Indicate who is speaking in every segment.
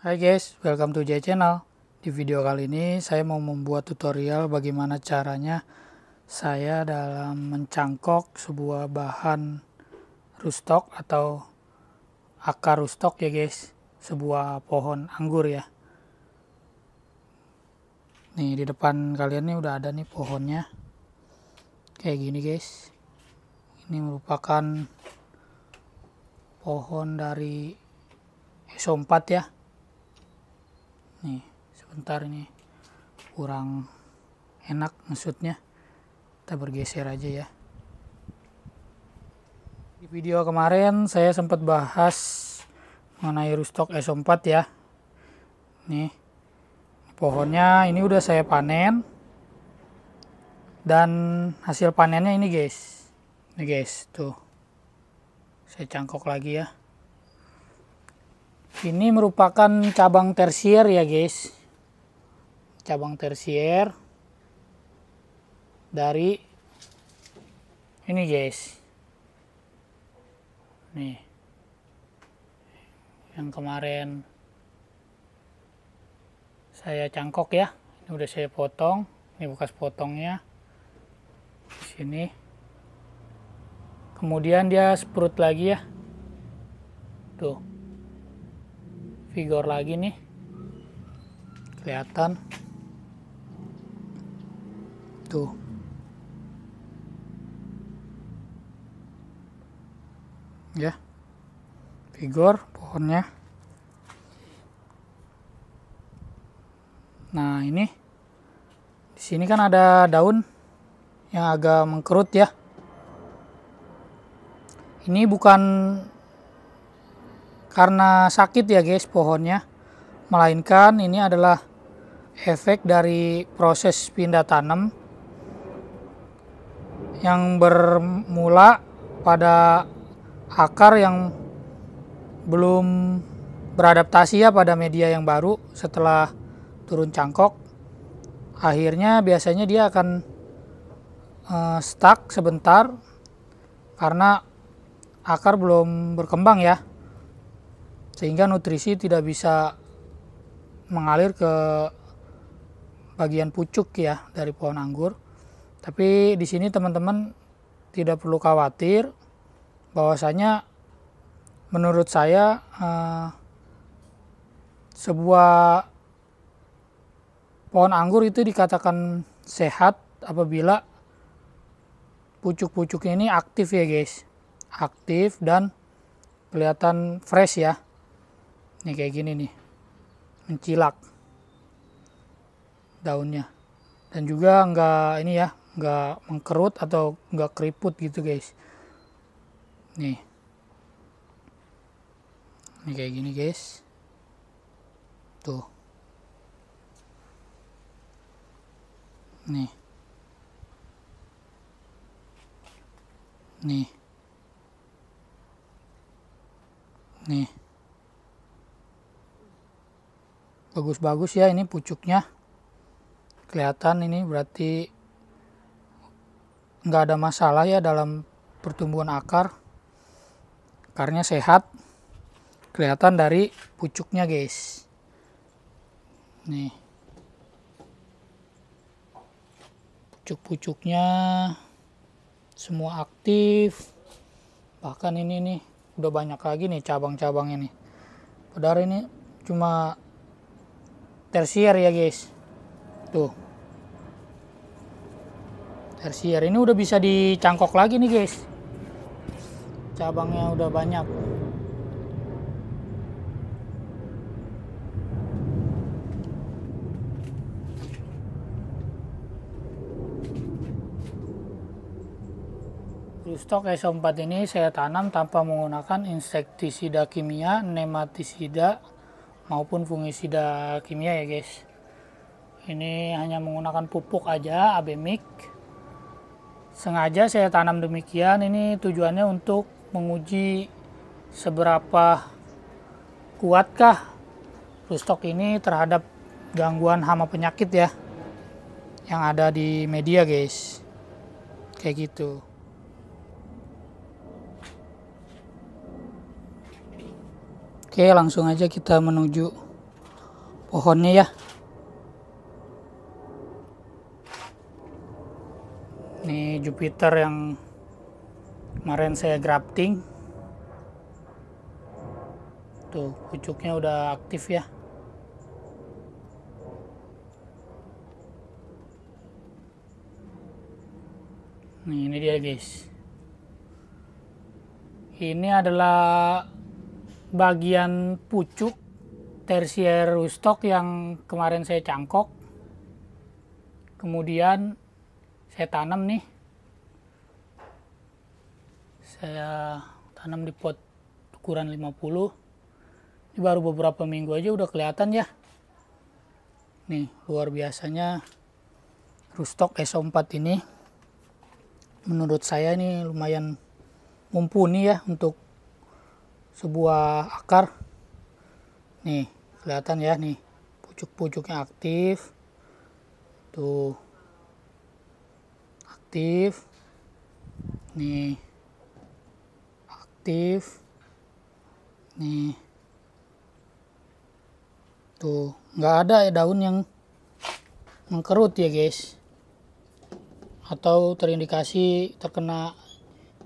Speaker 1: Hai guys, welcome to J Channel. Di video kali ini saya mau membuat tutorial bagaimana caranya saya dalam mencangkok sebuah bahan rustok atau akar rustok ya guys, sebuah pohon anggur ya. Nih di depan kalian nih udah ada nih pohonnya. Kayak gini guys. Ini merupakan pohon dari sompat ya nih sebentar ini kurang enak maksudnya kita bergeser aja ya di video kemarin saya sempat bahas mengenai rustok S4 ya nih pohonnya ini udah saya panen dan hasil panennya ini guys ini guys tuh saya cangkok lagi ya ini merupakan cabang tersier ya guys cabang tersier dari ini guys nih yang kemarin saya cangkok ya ini udah saya potong ini bekas potongnya di sini kemudian dia sprut lagi ya tuh figur lagi nih kelihatan tuh ya figur pohonnya nah ini di sini kan ada daun yang agak mengkerut ya ini bukan karena sakit ya guys pohonnya melainkan ini adalah efek dari proses pindah tanam yang bermula pada akar yang belum beradaptasi ya pada media yang baru setelah turun cangkok akhirnya biasanya dia akan uh, stuck sebentar karena akar belum berkembang ya sehingga nutrisi tidak bisa mengalir ke bagian pucuk ya dari pohon anggur. Tapi di sini teman-teman tidak perlu khawatir bahwasanya menurut saya eh, sebuah pohon anggur itu dikatakan sehat apabila pucuk-pucuknya ini aktif ya guys aktif dan kelihatan fresh ya Nih kayak gini nih. Mencilak daunnya. Dan juga nggak ini ya, nggak mengkerut atau nggak keriput gitu guys. Nih. Nih kayak gini guys. Tuh. Nih. Nih. Nih. bagus-bagus ya ini pucuknya kelihatan ini berarti nggak ada masalah ya dalam pertumbuhan akar akarnya sehat kelihatan dari pucuknya guys nih pucuk-pucuknya semua aktif bahkan ini nih udah banyak lagi nih cabang-cabangnya nih padahal ini cuma tersier ya guys tuh tersier ini udah bisa dicangkok lagi nih guys cabangnya udah banyak Stok s 4 ini saya tanam tanpa menggunakan insektisida kimia, nematisida, maupun fungisida kimia ya guys ini hanya menggunakan pupuk aja ab mix. sengaja saya tanam demikian ini tujuannya untuk menguji seberapa kuatkah rustok ini terhadap gangguan hama penyakit ya yang ada di media guys kayak gitu Oke, langsung aja kita menuju pohonnya ya. Ini Jupiter yang kemarin saya grafting. Tuh, pucuknya udah aktif ya. Nih, ini dia guys. Ini adalah bagian pucuk tersier rustok yang kemarin saya cangkok kemudian saya tanam nih saya tanam di pot ukuran 50 ini baru beberapa minggu aja udah kelihatan ya nih luar biasanya rustok S4 ini menurut saya ini lumayan mumpuni ya untuk sebuah akar nih kelihatan ya nih pucuk-pucuknya aktif tuh aktif nih aktif nih tuh nggak ada ya daun yang mengkerut ya guys atau terindikasi terkena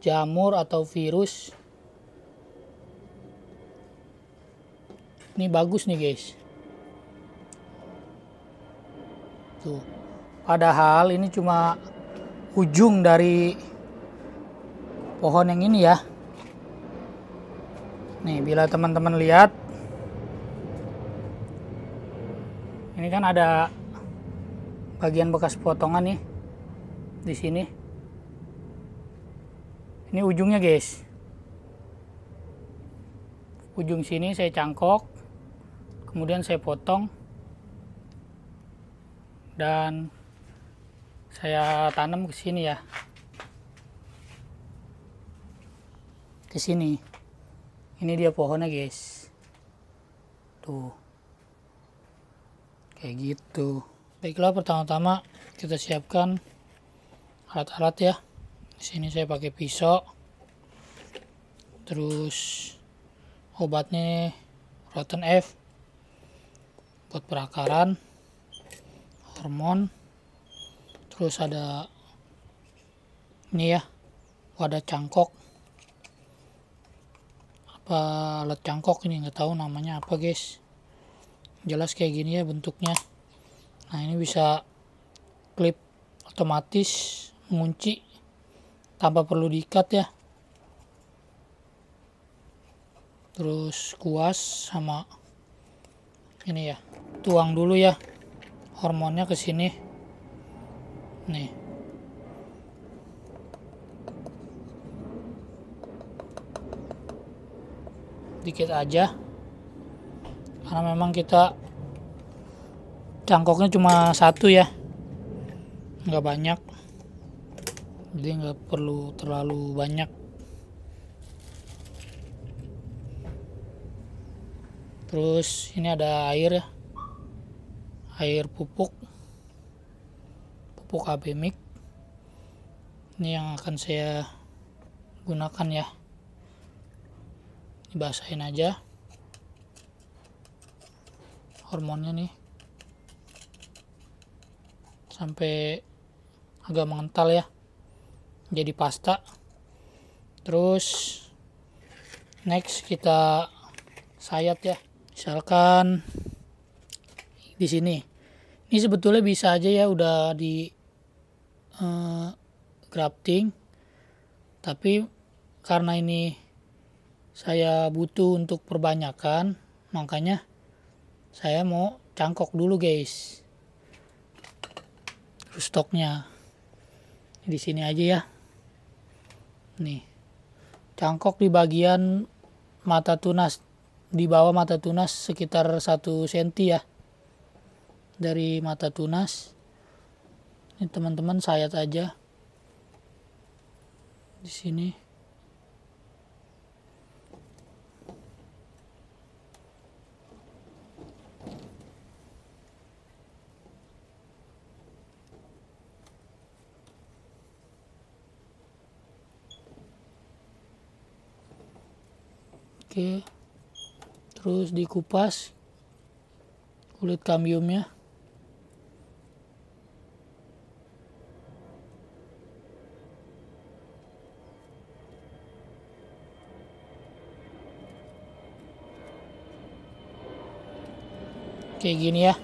Speaker 1: jamur atau virus ini bagus nih guys tuh padahal ini cuma ujung dari pohon yang ini ya nih bila teman-teman lihat ini kan ada bagian bekas potongan nih di sini ini ujungnya guys ujung sini saya cangkok kemudian saya potong dan saya tanam ke sini ya ke sini ini dia pohonnya guys tuh kayak gitu baiklah pertama-tama kita siapkan alat-alat ya di sini saya pakai pisau terus obatnya rotten F buat perakaran hormon terus ada ini ya wadah cangkok apa alat cangkok ini nggak tahu namanya apa guys jelas kayak gini ya bentuknya nah ini bisa klip otomatis mengunci tanpa perlu diikat ya terus kuas sama ini ya tuang dulu ya hormonnya ke sini nih dikit aja karena memang kita cangkoknya cuma satu ya nggak banyak jadi nggak perlu terlalu banyak terus ini ada air ya air pupuk pupuk AB Mix ini yang akan saya gunakan ya dibasahin aja hormonnya nih sampai agak mengental ya jadi pasta terus next kita sayat ya misalkan di sini ini sebetulnya bisa aja ya udah di uh, eh, crafting tapi karena ini saya butuh untuk perbanyakan makanya saya mau cangkok dulu guys stoknya di sini aja ya nih cangkok di bagian mata tunas di bawah mata tunas sekitar satu senti ya dari mata tunas ini teman-teman sayat aja di sini Oke. Okay terus dikupas kulit kambiumnya kayak gini ya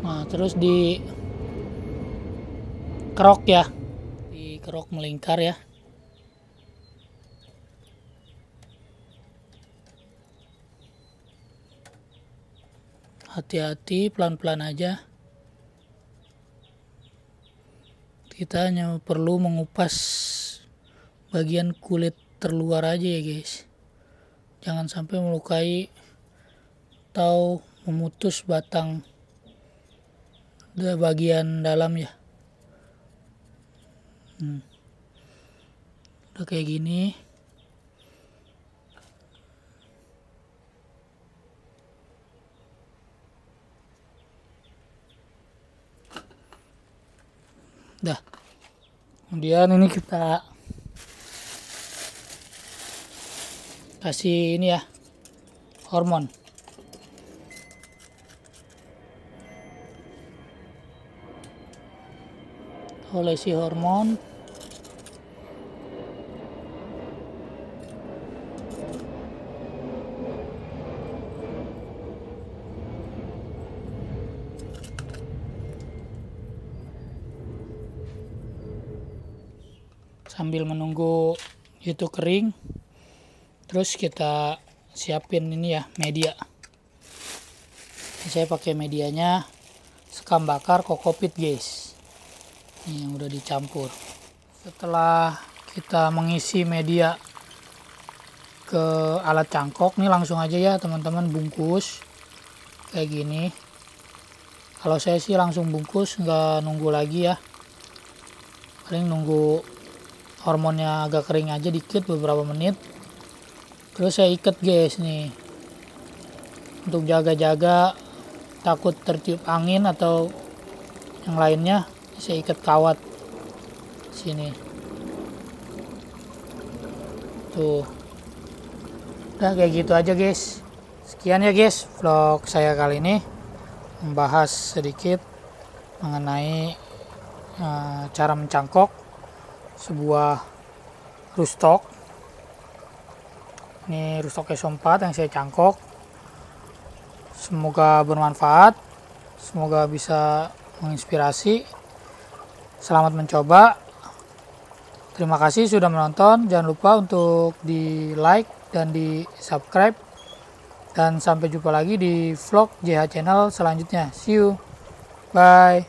Speaker 1: nah terus di krok ya kerok melingkar ya hati-hati pelan-pelan aja kita hanya perlu mengupas bagian kulit terluar aja ya guys jangan sampai melukai atau memutus batang bagian dalam ya hmm. udah kayak gini dah kemudian ini kita kasih ini ya hormon oleh si hormon sambil menunggu itu kering terus kita siapin ini ya media ini saya pakai medianya sekam bakar kokopit guys ini yang udah dicampur setelah kita mengisi media ke alat cangkok nih langsung aja ya teman-teman bungkus kayak gini kalau saya sih langsung bungkus nggak nunggu lagi ya paling nunggu hormonnya agak kering aja dikit beberapa menit terus saya ikat guys nih untuk jaga-jaga takut tertiup angin atau yang lainnya saya ikat kawat sini tuh udah kayak gitu aja guys sekian ya guys vlog saya kali ini membahas sedikit mengenai uh, cara mencangkok sebuah rustok ini rustok s 4 yang saya cangkok semoga bermanfaat semoga bisa menginspirasi selamat mencoba terima kasih sudah menonton jangan lupa untuk di like dan di subscribe dan sampai jumpa lagi di vlog JH channel selanjutnya see you bye